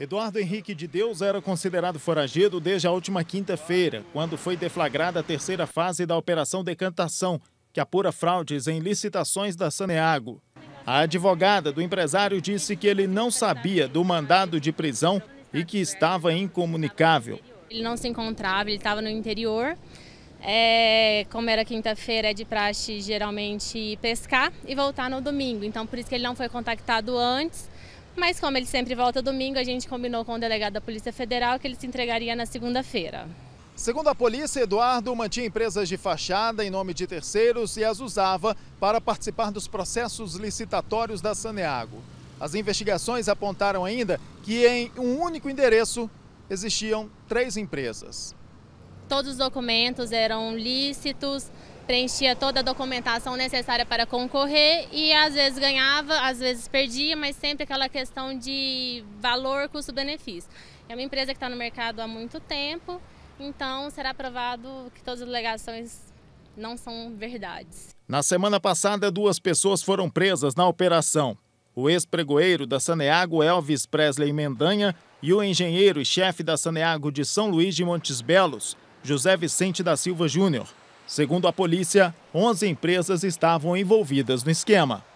Eduardo Henrique de Deus era considerado foragido desde a última quinta-feira, quando foi deflagrada a terceira fase da Operação Decantação, que apura fraudes em licitações da Saneago. A advogada do empresário disse que ele não sabia do mandado de prisão e que estava incomunicável. Ele não se encontrava, ele estava no interior. É, como era quinta-feira, é de praxe geralmente pescar e voltar no domingo. Então, por isso que ele não foi contactado antes mas como ele sempre volta domingo, a gente combinou com o delegado da Polícia Federal que ele se entregaria na segunda-feira. Segundo a polícia, Eduardo mantinha empresas de fachada em nome de terceiros e as usava para participar dos processos licitatórios da Saneago. As investigações apontaram ainda que em um único endereço existiam três empresas. Todos os documentos eram lícitos, preenchia toda a documentação necessária para concorrer e às vezes ganhava, às vezes perdia, mas sempre aquela questão de valor, custo-benefício. É uma empresa que está no mercado há muito tempo, então será provado que todas as alegações não são verdades. Na semana passada, duas pessoas foram presas na operação. O ex-pregoeiro da Saneago, Elvis Presley Mendanha, e o engenheiro e chefe da Saneago de São Luís de Montes Belos, José Vicente da Silva Júnior. Segundo a polícia, 11 empresas estavam envolvidas no esquema.